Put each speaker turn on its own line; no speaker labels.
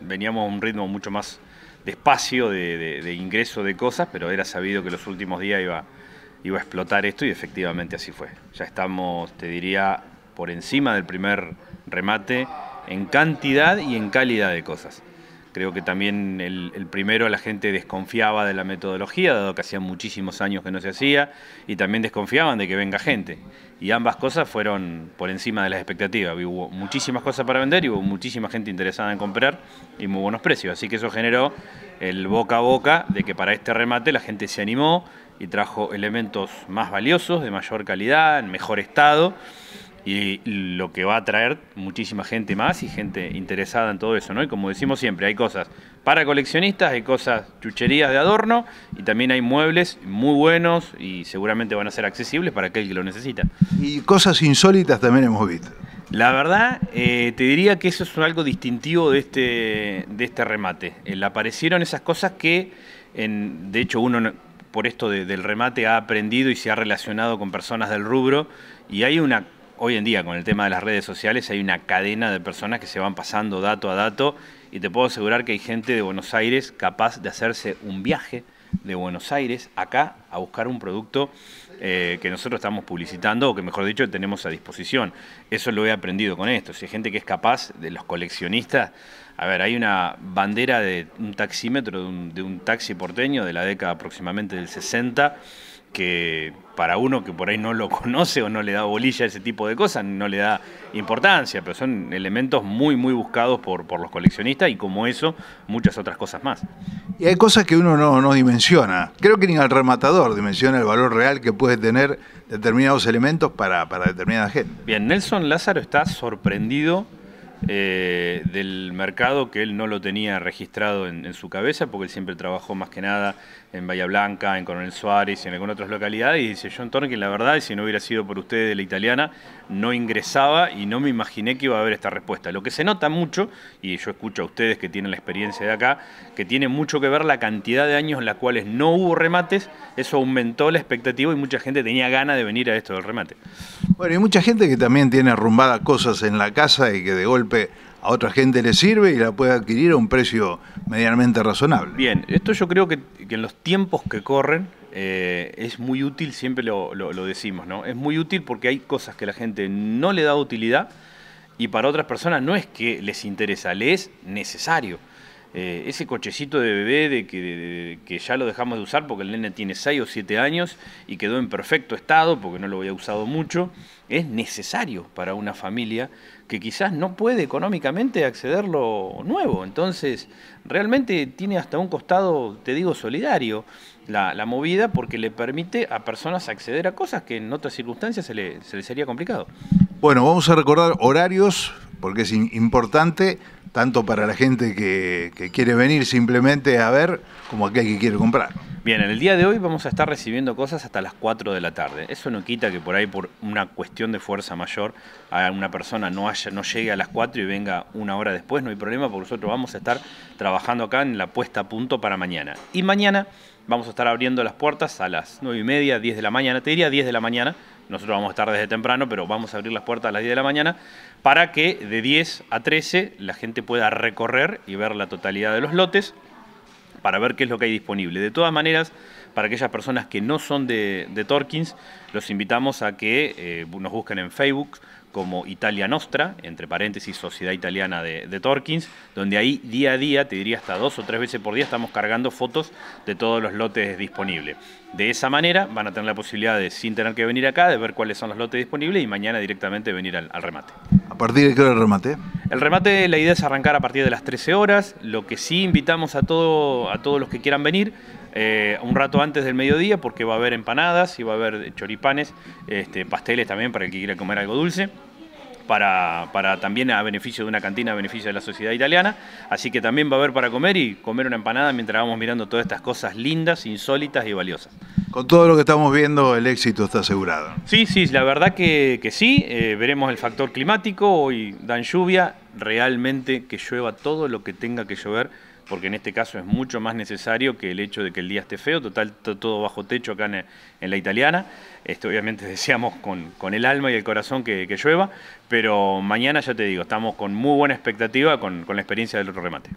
veníamos a un ritmo mucho más despacio de, de, ingreso de cosas, pero era sabido que los últimos días iba a explotar esto y efectivamente así fue. Ya estamos, te diría, por encima del primer remate en cantidad y en calidad de cosas. Creo que también el, primero la gente desconfiaba de la metodología, dado que hacía muchísimos años que no se hacía, y también desconfiaban de que venga gente. Y ambas cosas fueron por encima de las expectativas. Hubo muchísimas cosas para vender y hubo muchísima gente interesada en comprar y muy buenos precios. Así que eso generó el boca a boca de que para este remate la gente se animó y trajo elementos más valiosos, de mayor calidad, en mejor estado y lo que va a traer muchísima gente más y gente interesada en todo eso, ¿no? Y como decimos siempre, hay cosas para coleccionistas, hay cosas chucherías de adorno y también hay muebles muy buenos y seguramente van a ser accesibles para aquel que lo necesita.
Y cosas insólitas también hemos visto.
La verdad, eh, te diría que eso es algo distintivo de este, de este remate. Eh, aparecieron esas cosas que, de hecho, uno por esto del remate ha aprendido y se ha relacionado con personas del rubro y hay una hoy en día con el tema de las redes sociales hay una cadena de personas que se van pasando dato a dato y te puedo asegurar que hay gente de Buenos Aires capaz de hacerse un viaje de Buenos Aires acá a buscar un producto eh, que nosotros estamos publicitando o que mejor dicho tenemos a disposición. Eso lo he aprendido con esto. Si hay gente que es capaz, de los coleccionistas, a ver, hay una bandera de un taxímetro de un taxi porteño de la década aproximadamente del 60 que para uno que por ahí no lo conoce o no le da bolilla a ese tipo de cosas, no le da importancia, pero son elementos muy, muy buscados por, los coleccionistas y como eso, muchas otras cosas más.
Y hay cosas que uno no, dimensiona. Creo que ni el rematador dimensiona el valor real que puede tener determinados elementos para, para determinada gente.
Bien, Nelson Lázaro está sorprendido eh, del mercado que él no lo tenía registrado en, su cabeza, porque él siempre trabajó más que nada en Bahía Blanca, en Coronel Suárez y en algunas otras localidades. Y dice John que la verdad, si no hubiera sido por ustedes de la italiana, no ingresaba y no me imaginé que iba a haber esta respuesta. Lo que se nota mucho, y yo escucho a ustedes que tienen la experiencia de acá, que tiene mucho que ver la cantidad de años en las cuales no hubo remates, eso aumentó la expectativa y mucha gente tenía ganas de venir a esto del remate.
Bueno, y mucha gente que también tiene arrumbadas cosas en la casa y que de golpe a otra gente le sirve y la puede adquirir a un precio medianamente razonable.
Bien, esto yo creo que, en los tiempos que corren eh, es muy útil, siempre lo, decimos, ¿no? Es muy útil porque hay cosas que la gente no le da utilidad y para otras personas no es que les interesa, le es necesario. Eh, ese cochecito de bebé de que, ya lo dejamos de usar porque el nene tiene 6 o 7 años y quedó en perfecto estado porque no lo había usado mucho, es necesario para una familia que quizás no puede económicamente accederlo nuevo. Entonces, realmente tiene hasta un costado, te digo, solidario la, movida porque le permite a personas acceder a cosas que en otras circunstancias se, le, se les sería complicado.
Bueno, vamos a recordar horarios porque es importante tanto para la gente que, quiere venir simplemente a ver como aquel que quiere comprar.
Bien, en el día de hoy vamos a estar recibiendo cosas hasta las 4 de la tarde. Eso no quita que por ahí, por una cuestión de fuerza mayor, a una persona no, haya, no llegue a las 4 y venga una hora después, no hay problema, porque nosotros vamos a estar trabajando acá en la puesta a punto para mañana. Y mañana vamos a estar abriendo las puertas a las 9 y media, 10 de la mañana, te diría 10 de la mañana, nosotros vamos a estar desde temprano, pero vamos a abrir las puertas a las 10 de la mañana, para que de 10 a 13 la gente pueda recorrer y ver la totalidad de los lotes para ver qué es lo que hay disponible. De todas maneras, para aquellas personas que no son de, Torkins, los invitamos a que eh, nos busquen en Facebook, como Italia Nostra, entre paréntesis, Sociedad Italiana de, Torkins, donde ahí día a día, te diría hasta dos o tres veces por día, estamos cargando fotos de todos los lotes disponibles. De esa manera van a tener la posibilidad de, sin tener que venir acá, de ver cuáles son los lotes disponibles y mañana directamente venir al, remate.
¿A partir de qué hora el remate?
El remate, la idea es arrancar a partir de las 13 horas. Lo que sí invitamos a, todo, a todos los que quieran venir eh, un rato antes del mediodía porque va a haber empanadas y va a haber eh, choripanes, este, pasteles también para el que quiera comer algo dulce. Para, también a beneficio de una cantina, a beneficio de la sociedad italiana. Así que también va a haber para comer y comer una empanada mientras vamos mirando todas estas cosas lindas, insólitas y valiosas.
Con todo lo que estamos viendo, el éxito está asegurado.
Sí, sí, la verdad que, sí. Eh, veremos el factor climático. Hoy dan lluvia. Realmente que llueva todo lo que tenga que llover porque en este caso es mucho más necesario que el hecho de que el día esté feo, total, todo bajo techo acá en, la italiana. Esto obviamente deseamos con, el alma y el corazón que, llueva, pero mañana ya te digo, estamos con muy buena expectativa con, con la experiencia del otro remate.